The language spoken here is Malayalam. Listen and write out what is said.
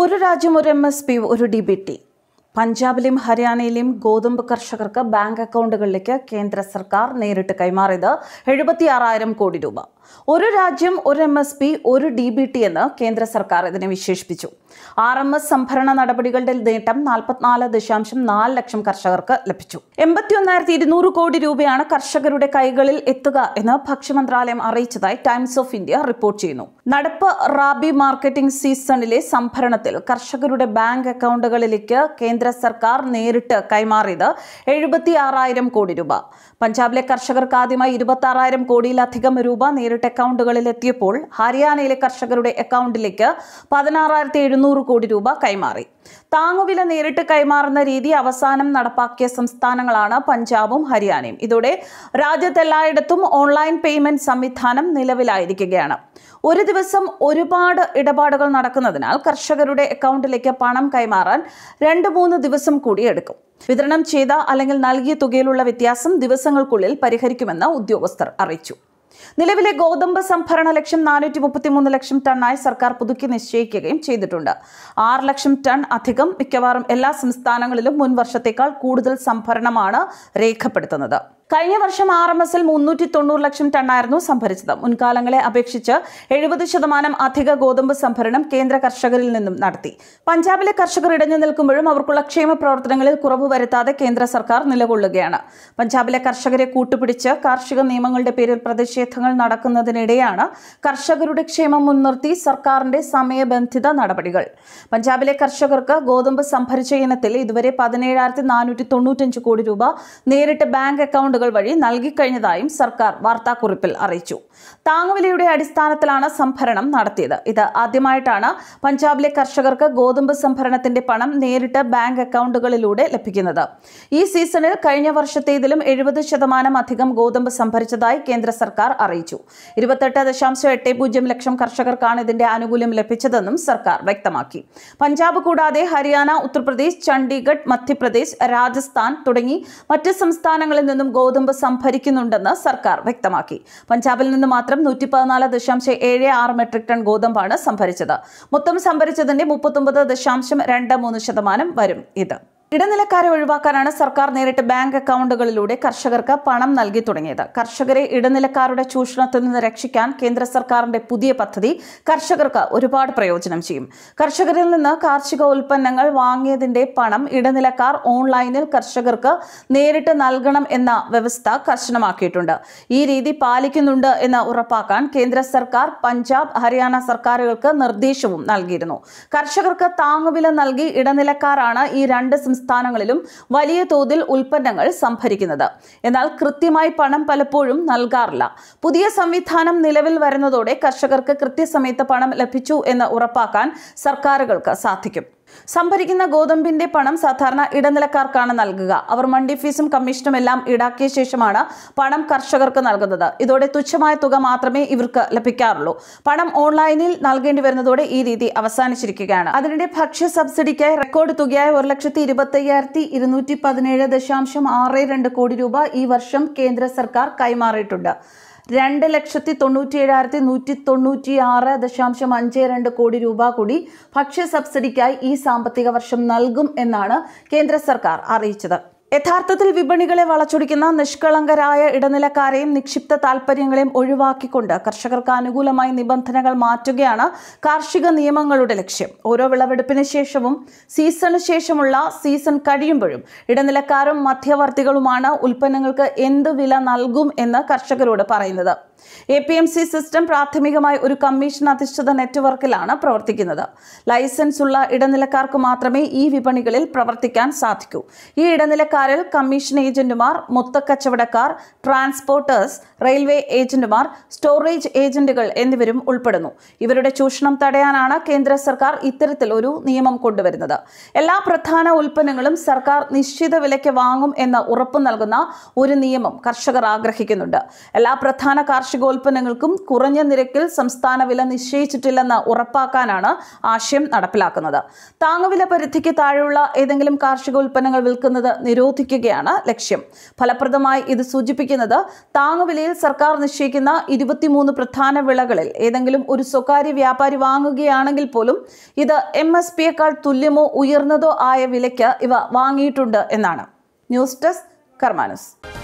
ഒരു രാജ്യം ഒരു എം എസ് പി ഒരു ഡി ബി ടി പഞ്ചാബിലും ഹരിയാനയിലും ഗോതമ്പ് കർഷകർക്ക് ബാങ്ക് അക്കൗണ്ടുകളിലേക്ക് കേന്ദ്ര സർക്കാർ നേരിട്ട് കൈമാറിയത് എഴുപത്തിയാറായിരം കോടി രൂപ ഒരു രാജ്യം ഒരു എം എസ് പി ഒരു ഡി ബി ടി എന്ന് കേന്ദ്ര സർക്കാർ ഇതിനെ വിശേഷിപ്പിച്ചു ആർ എം എസ് സംഭരണ നടപടികളുടെ നേട്ടം നാൽപ്പത്തിനാല് ദശാംശം നാല് ലക്ഷം കർഷകർക്ക് ലഭിച്ചു എൺപത്തിയൊന്നായിരത്തി ഇരുന്നൂറ് കോടി രൂപയാണ് കർഷകരുടെ കൈകളിൽ എത്തുക എന്ന് ഭക്ഷ്യമന്ത്രാലയം അറിയിച്ചതായി ടൈംസ് ഓഫ് ഇന്ത്യ റിപ്പോർട്ട് ചെയ്യുന്നു നടപ്പ് റാബി മാർക്കറ്റിംഗ് സീസണിലെ സംഭരണത്തിൽ കർഷകരുടെ ബാങ്ക് അക്കൗണ്ടുകളിലേക്ക് കേന്ദ്ര സർക്കാർ നേരിട്ട് കൈമാറിയത് എഴുപത്തി ആറായിരം കോടി രൂപ പഞ്ചാബിലെ കർഷകർക്ക് ആദ്യമായി ഇരുപത്തി ആറായിരം കോടിയിലധികം രൂപ നേരിട്ട് അക്കൗണ്ടുകളിൽ എത്തിയപ്പോൾ ഹരിയാനയിലെ കർഷകരുടെ അക്കൗണ്ടിലേക്ക് പതിനാറായിരത്തി എഴുന്നൂറ് കോടി രൂപ കൈമാറി താങ്ങുവില നേരിട്ട് കൈമാറുന്ന രീതി അവസാനം നടപ്പാക്കിയ സംസ്ഥാനങ്ങളാണ് പഞ്ചാബും ഹരിയാനയും ഇതോടെ രാജ്യത്തെല്ലായിടത്തും ഓൺലൈൻ പേയ്മെന്റ് സംവിധാനം നിലവിലായിരിക്കുകയാണ് ഒരു ദിവസം ഒരുപാട് ഇടപാടുകൾ നടക്കുന്നതിനാൽ കർഷകരുടെ അക്കൗണ്ടിലേക്ക് പണം കൈമാറാൻ രണ്ട് മൂന്ന് ദിവസം കൂടി എടുക്കും വിതരണം ചെയ്ത അല്ലെങ്കിൽ നൽകിയ തുകയിലുള്ള വ്യത്യാസം ദിവസങ്ങൾക്കുള്ളിൽ പരിഹരിക്കുമെന്ന് ഉദ്യോഗസ്ഥർ അറിയിച്ചു നിലവിലെ ഗോതമ്പ് സംഭരണ ലക്ഷ്യം നാനൂറ്റി മൂന്ന് ലക്ഷം ടണ്ണായി സർക്കാർ പുതുക്കി നിശ്ചയിക്കുകയും ചെയ്തിട്ടുണ്ട് ആറ് ലക്ഷം ടൺ അധികം മിക്കവാറും എല്ലാ സംസ്ഥാനങ്ങളിലും മുൻവർഷത്തേക്കാൾ കൂടുതൽ സംഭരണമാണ് രേഖപ്പെടുത്തുന്നത് കഴിഞ്ഞ വർഷം ആർ എം എസിൽ മുന്നൂറ്റി തൊണ്ണൂറ് ലക്ഷം ടണ്ണായിരുന്നു സംഭരിച്ചത് മുൻകാലങ്ങളെ അപേക്ഷിച്ച് എഴുപത് ശതമാനം അധിക ഗോതമ്പ് സംഭരണം കേന്ദ്ര കർഷകരിൽ നിന്നും നടത്തി പഞ്ചാബിലെ കർഷകർ ഇടഞ്ഞു നിൽക്കുമ്പോഴും അവർക്കുള്ള ക്ഷേമ പ്രവർത്തനങ്ങളിൽ കുറവ് വരുത്താതെ കേന്ദ്ര സർക്കാർ നിലകൊള്ളുകയാണ് പഞ്ചാബിലെ കർഷകരെ കൂട്ടുപിടിച്ച് കാർഷിക നിയമങ്ങളുടെ പേരിൽ പ്രതിഷേധം പ്രതിഷേധങ്ങൾ നടക്കുന്നതിനിടെയാണ് കർഷകരുടെ ക്ഷേമം മുൻനിർത്തി സർക്കാരിന്റെ സമയബന്ധിത നടപടികൾ പഞ്ചാബിലെ കർഷകർക്ക് ഗോതമ്പ് സംഭരിച്ച ഇനത്തിൽ ഇതുവരെ പതിനേഴായിരത്തി നാനൂറ്റി തൊണ്ണൂറ്റഞ്ച് കോടി രൂപ നേരിട്ട് ബാങ്ക് അക്കൗണ്ടുകൾ വഴി നൽകിക്കഴിഞ്ഞതായും സർക്കാർ വാർത്താക്കുറിപ്പിൽ അറിയിച്ചു താങ്ങുവിലയുടെ അടിസ്ഥാനത്തിലാണ് സംഭരണം നടത്തിയത് ഇത് ആദ്യമായിട്ടാണ് പഞ്ചാബിലെ കർഷകർക്ക് ഗോതമ്പ് സംഭരണത്തിന്റെ പണം നേരിട്ട് ബാങ്ക് അക്കൗണ്ടുകളിലൂടെ ലഭിക്കുന്നത് ഈ സീസണിൽ കഴിഞ്ഞ വർഷത്തേതിലും എഴുപത് ശതമാനം അധികം ഗോതമ്പ് സംഭരിച്ചതായി കേന്ദ്ര സർക്കാർ സർക്കാർ അറിയിച്ചു ഇരുപത്തെട്ട് ദശാംശം എട്ട് പൂജ്യം ലക്ഷം കർഷകർക്കാണ് ഇതിന്റെ ആനുകൂല്യം ലഭിച്ചതെന്നും സർക്കാർ വ്യക്തമാക്കി പഞ്ചാബ് കൂടാതെ ഹരിയാന ഉത്തർപ്രദേശ് ചണ്ഡീഗഡ് മധ്യപ്രദേശ് രാജസ്ഥാൻ തുടങ്ങി മറ്റ് സംസ്ഥാനങ്ങളിൽ നിന്നും ഗോതമ്പ് സംഭരിക്കുന്നുണ്ടെന്ന് സർക്കാർ വ്യക്തമാക്കി പഞ്ചാബിൽ നിന്ന് മാത്രം നൂറ്റി പതിനാല് ദശാംശം ഏഴ് ആറ് മെട്രിക് ടൺ ഗോതമ്പാണ് സംഭരിച്ചത് മൊത്തം സംഭരിച്ചതിന്റെ മുപ്പത്തൊമ്പത് ദശാംശം രണ്ട് മൂന്ന് ശതമാനം വരും ഇത് ഇടനിലക്കാരെ ഒഴിവാക്കാനാണ് സർക്കാർ നേരിട്ട് ബാങ്ക് അക്കൗണ്ടുകളിലൂടെ കർഷകർക്ക് പണം നൽകി തുടങ്ങിയത് കർഷകരെ ഇടനിലക്കാരുടെ ചൂഷണത്തിൽ നിന്ന് രക്ഷിക്കാൻ കേന്ദ്ര സർക്കാരിന്റെ പുതിയ പദ്ധതി കർഷകർക്ക് ഒരുപാട് പ്രയോജനം ചെയ്യും കർഷകരിൽ നിന്ന് കാർഷിക ഉൽപ്പന്നങ്ങൾ വാങ്ങിയതിന്റെ പണം ഇടനിലക്കാർ ഓൺലൈനിൽ കർഷകർക്ക് നേരിട്ട് നൽകണം എന്ന വ്യവസ്ഥ കർശനമാക്കിയിട്ടുണ്ട് ഈ രീതി പാലിക്കുന്നുണ്ട് എന്ന് ഉറപ്പാക്കാൻ കേന്ദ്ര സർക്കാർ പഞ്ചാബ് ഹരിയാന സർക്കാരുകൾക്ക് നിർദ്ദേശവും നൽകിയിരുന്നു കർഷകർക്ക് താങ്ങുവില നൽകി ഇടനിലക്കാരാണ് ഈ രണ്ട് സംസ്ഥാനങ്ങളിലും വലിയ തോതിൽ ഉൽപ്പന്നങ്ങൾ സംഭരിക്കുന്നത് എന്നാൽ കൃത്യമായി പണം പലപ്പോഴും നൽകാറില്ല പുതിയ സംവിധാനം നിലവിൽ വരുന്നതോടെ കർഷകർക്ക് കൃത്യസമയത്ത് പണം ലഭിച്ചു എന്ന് ഉറപ്പാക്കാൻ സർക്കാരുകൾക്ക് സാധിക്കും സംഭരിക്കുന്ന ഗോതമ്പിന്റെ പണം സാധാരണ ഇടനിലക്കാർക്കാണ് നൽകുക അവർ മണ്ടി ഫീസും കമ്മീഷനും എല്ലാം ഈടാക്കിയ ശേഷമാണ് പണം കർഷകർക്ക് നൽകുന്നത് ഇതോടെ തുച്ഛമായ തുക മാത്രമേ ഇവർക്ക് ലഭിക്കാറുള്ളൂ പണം ഓൺലൈനിൽ നൽകേണ്ടി വരുന്നതോടെ ഈ രീതി അവസാനിച്ചിരിക്കുകയാണ് അതിനിടെ ഭക്ഷ്യ സബ്സിഡിക്കായി റെക്കോർഡ് തുകയായ ഒരു ലക്ഷത്തി ഇരുപത്തയ്യായിരത്തി ഇരുന്നൂറ്റി പതിനേഴ് ദശാംശം ആറ് രണ്ട് കോടി രൂപ ഈ വർഷം കേന്ദ്ര സർക്കാർ കൈമാറിയിട്ടുണ്ട് രണ്ട് ലക്ഷത്തി തൊണ്ണൂറ്റി ഏഴായിരത്തി നൂറ്റി തൊണ്ണൂറ്റി ആറ് ദശാംശം അഞ്ച് രണ്ട് കോടി രൂപ കൂടി ഭക്ഷ്യ സബ്സിഡിക്കായി ഈ സാമ്പത്തിക വർഷം നൽകും എന്നാണ് കേന്ദ്ര സർക്കാർ അറിയിച്ചത് യഥാർത്ഥത്തിൽ വിപണികളെ വളച്ചൊടിക്കുന്ന നിഷ്കളങ്കരായ ഇടനിലക്കാരെയും നിക്ഷിപ്ത താൽപ്പര്യങ്ങളെയും ഒഴിവാക്കിക്കൊണ്ട് കർഷകർക്ക് അനുകൂലമായി നിബന്ധനകൾ മാറ്റുകയാണ് കാർഷിക നിയമങ്ങളുടെ ലക്ഷ്യം ഓരോ വിളവെടുപ്പിന് ശേഷവും സീസണിന് ശേഷമുള്ള സീസൺ കഴിയുമ്പോഴും ഇടനിലക്കാരും മധ്യവർത്തികളുമാണ് ഉൽപ്പന്നങ്ങൾക്ക് എന്ത് വില നൽകും എന്ന് കർഷകരോട് പറയുന്നത് A P M C system പ്രാഥമികമായി ഒരു കമ്മീഷൻ അധിഷ്ഠിത നെറ്റ്വർക്കിലാണ് പ്രവർത്തിക്കുന്നത് ലൈസൻസ് ഉള്ള ഇടനിലക്കാർക്ക് മാത്രമേ ഈ വിപണികളിൽ പ്രവർത്തിക്കാൻ സാധിക്കൂ ഈ ഇടനിലക്കാരിൽ കമ്മീഷൻ ഏജന്റുമാർ മൊത്തക്കച്ചവടക്കാർ ട്രാൻസ്പോർട്ടേഴ്സ് റെയിൽവേ ഏജന്റുമാർ സ്റ്റോറേജ് ഏജന്റുകൾ എന്നിവരും ഉൾപ്പെടുന്നു ഇവരുടെ ചൂഷണം തടയാനാണ് കേന്ദ്ര സർക്കാർ ഇത്തരത്തിൽ ഒരു നിയമം കൊണ്ടുവരുന്നത് എല്ലാ പ്രധാന ഉൽപ്പന്നങ്ങളും സർക്കാർ നിശ്ചിത വിലയ്ക്ക് വാങ്ങും എന്ന് ഉറപ്പു നൽകുന്ന ഒരു നിയമം കർഷകർ ആഗ്രഹിക്കുന്നുണ്ട് എല്ലാ പ്രധാന കാർഷിക കാർഷികോൽപ്പന്നങ്ങൾക്കും കുറഞ്ഞ നിരക്കിൽ സംസ്ഥാന വില നിശ്ചയിച്ചിട്ടില്ലെന്ന് ഉറപ്പാക്കാനാണ് ആശയം നടപ്പിലാക്കുന്നത് താങ്ങുവില പരിധിക്ക് താഴെയുള്ള ഏതെങ്കിലും കാർഷികോൽപ്പന്നങ്ങൾ വിൽക്കുന്നത് നിരോധിക്കുകയാണ് ലക്ഷ്യം ഫലപ്രദമായി ഇത് സൂചിപ്പിക്കുന്നത് താങ്ങുവിലയിൽ സർക്കാർ നിശ്ചയിക്കുന്ന ഇരുപത്തിമൂന്ന് പ്രധാന വിളകളിൽ ഏതെങ്കിലും ഒരു സ്വകാര്യ വ്യാപാരി വാങ്ങുകയാണെങ്കിൽ പോലും ഇത് എം എസ് പിയേക്കാൾ തുല്യമോ ഉയർന്നതോ ആയ വിലയ്ക്ക് ഇവ വാങ്ങിയിട്ടുണ്ട് എന്നാണ് ന്യൂസ് ഡെസ്ക് കർമാനസ്